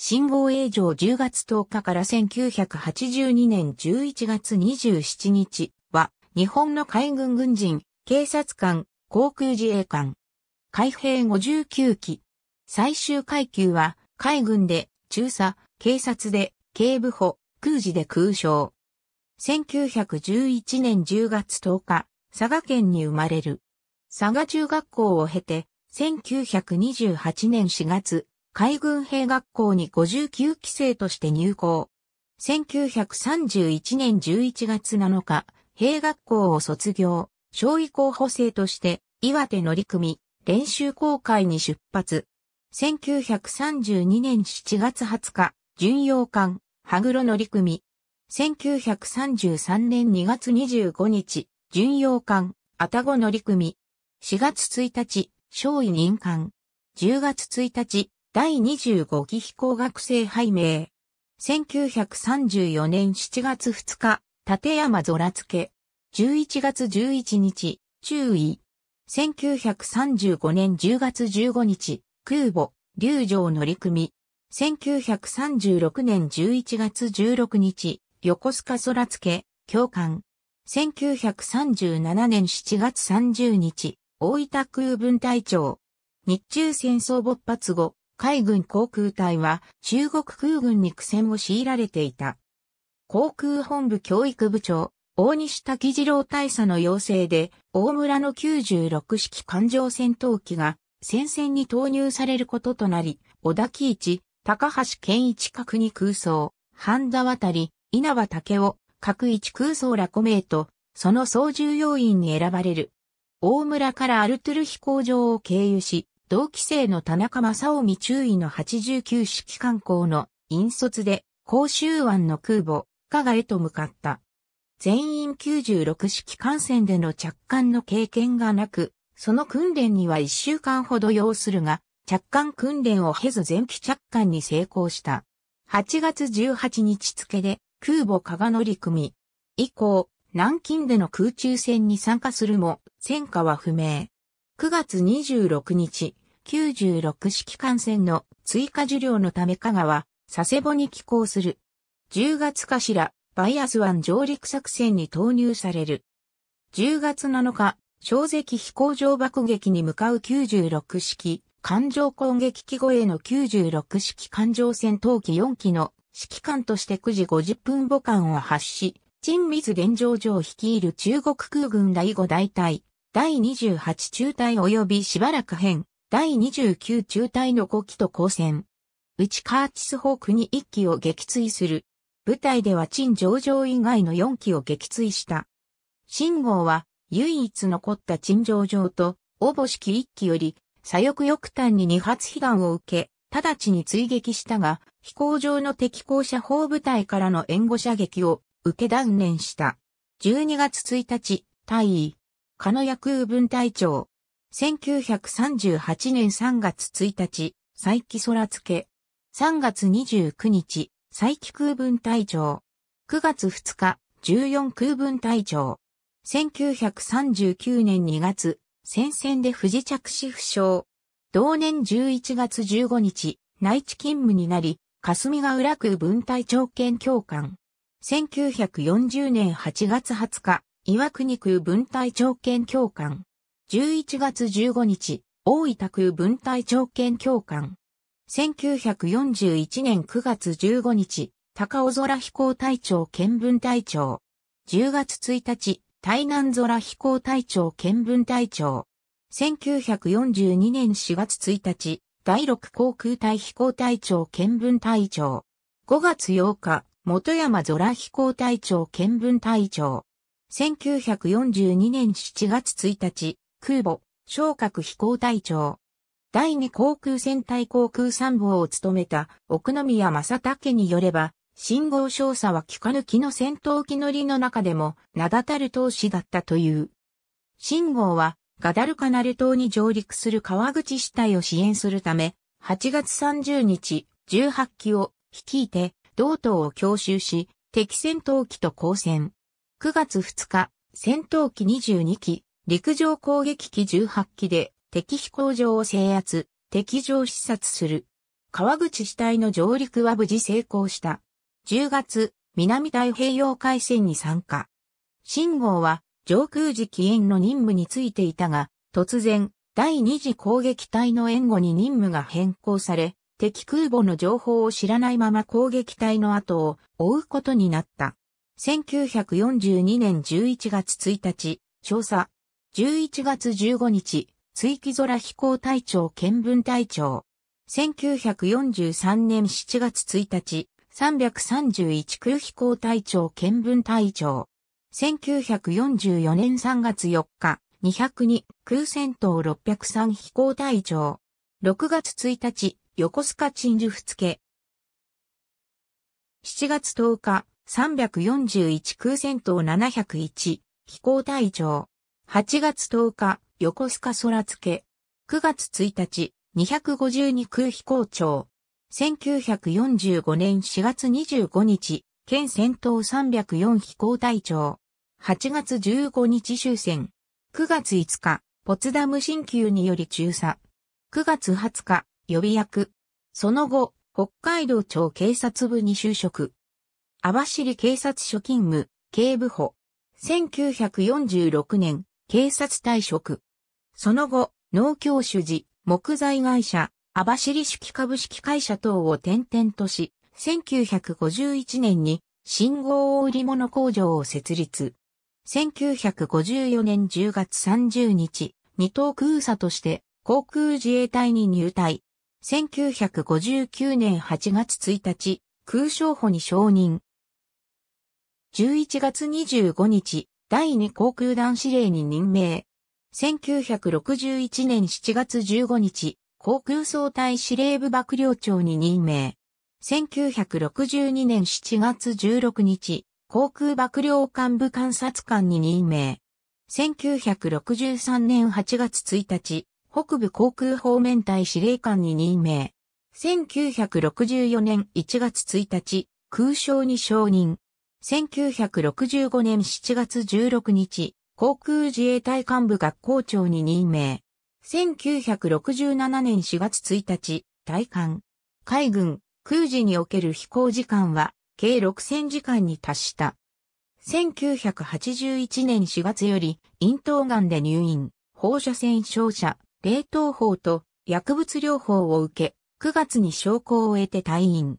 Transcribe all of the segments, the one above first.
新号営城10月10日から1982年11月27日は、日本の海軍軍人、警察官、航空自衛官。海兵59期。最終階級は、海軍で、中佐、警察で、警部補、空自で空将。1911年10月10日、佐賀県に生まれる。佐賀中学校を経て、1928年4月、海軍兵学校に59期生として入校。1931年11月7日、兵学校を卒業、小尉候補生として岩手乗組練習公開に出発。1932年7月20日、巡洋艦、羽黒乗組。1933年2月25日、巡洋艦、たご乗組。4月1日、小尉任官。10月1日、第25期飛行学生拝命。1934年7月2日、立山空付。け。11月11日、注意。1935年10月15日、空母、竜城乗組。1936年11月16日、横須賀空付、教官。1937年7月30日、大分空軍隊長。日中戦争勃発後、海軍航空隊は中国空軍に苦戦を強いられていた。航空本部教育部長、大西滝次郎大佐の要請で、大村の96式艦上戦闘機が戦線に投入されることとなり、小田木一、高橋健一角に空想、半田渡り、稲葉武雄、角一空想ら5名と、その操縦要員に選ばれる。大村からアルトゥル飛行場を経由し、同期生の田中正臣中尉の89式艦校の引率で、甲州湾の空母、加賀へと向かった。全員96式艦船での着艦の経験がなく、その訓練には1週間ほど要するが、着艦訓練を経ず前期着艦に成功した。8月18日付で空母加賀乗り組み。以降、南京での空中戦に参加するも、戦果は不明。9月26日、96式艦船の追加受領のため香川、佐世保に寄港する。10月ら、バイアス湾上陸作戦に投入される。10月7日、小関飛行場爆撃に向かう96式、艦上攻撃機後への96式艦上戦闘機4機の指揮官として9時50分母艦を発し、陳密現状上率いる中国空軍第5大隊、第28中隊及びしばらく編、第29中隊の5機と交戦。内カーチスホークに1機を撃墜する。部隊では陳上場以外の4機を撃墜した。信号は唯一残った陳上場と、おぼしき1機より、左翼翼端に2発被弾を受け、直ちに追撃したが、飛行場の敵校射砲部隊からの援護射撃を受け断念した。12月1日、大尉、鹿野役空分隊長。1938年3月1日、佐伯空付。3月29日、佐伯空分隊長。9月2日、14空分隊長。1939年2月、戦線で不時着死負傷。同年11月15日、内地勤務になり、霞ヶ浦空分隊長兼教官。1940年8月20日、岩国空分隊長兼教官。11月15日、大分空分隊長兼教官。1941年9月15日、高尾空飛行隊長兼分隊長。10月1日、台南空飛行隊長兼分隊長。1942年4月1日、第6航空隊飛行隊長兼分隊長。5月8日、元山空飛行隊長兼分隊長。1942年7月1日、空母、昇格飛行隊長。第2航空戦隊航空参謀を務めた奥宮正武によれば、信号少佐は機関抜きの戦闘機乗りの中でも名だたる投資だったという。信号はガダルカナル島に上陸する川口死体を支援するため、8月30日、18機を率いて、同島を強襲し、敵戦闘機と交戦。9月2日、戦闘機22機、陸上攻撃機18機で敵飛行場を制圧、敵上視察する。川口死体の上陸は無事成功した。10月、南太平洋海戦に参加。信号は上空時起援の任務についていたが、突然、第二次攻撃隊の援護に任務が変更され、敵空母の情報を知らないまま攻撃隊の後を追うことになった。1942年11月1日、調査。11月15日、追記空飛行隊長見聞隊長。1943年7月1日、331空飛行隊長見聞隊長。1944年3月4日、202空戦闘603飛行隊長。6月1日、横須賀鎮守付。7月10日、341空戦闘701、飛行隊長。8月10日、横須賀空付け。9月1日、252空飛行長。1945年4月25日、県戦闘304飛行隊長。8月15日終戦。9月5日、ポツダム新旧により中佐。9月20日、予備役。その後、北海道庁警察部に就職。網走警察署勤務、警部補。1946年、警察退職。その後、農協主事、木材会社、網走式株式会社等を転々とし、1951年に信号を売り物工場を設立。1954年10月30日、二等空佐として航空自衛隊に入隊。1959年8月1日、空商補に承認。11月25日、第2航空団司令に任命。1961年7月15日、航空総隊司令部幕僚長に任命。1962年7月16日、航空幕僚幹部監察官に任命。1963年8月1日、北部航空方面隊司令官に任命。1964年1月1日、空将に承認。1965年7月16日、航空自衛隊幹部学校長に任命。1967年4月1日、退官。海軍、空時における飛行時間は、計6000時間に達した。1981年4月より、咽頭がんで入院、放射線照射、冷凍法と薬物療法を受け、9月に証拠を得て退院。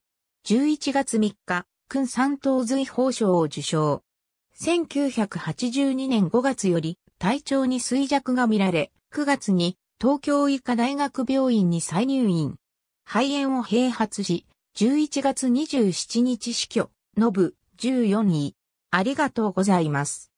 11月3日、勲三等随法賞を受賞。1982年5月より体調に衰弱が見られ、9月に東京医科大学病院に再入院。肺炎を併発し、11月27日死去、のぶ14位。ありがとうございます。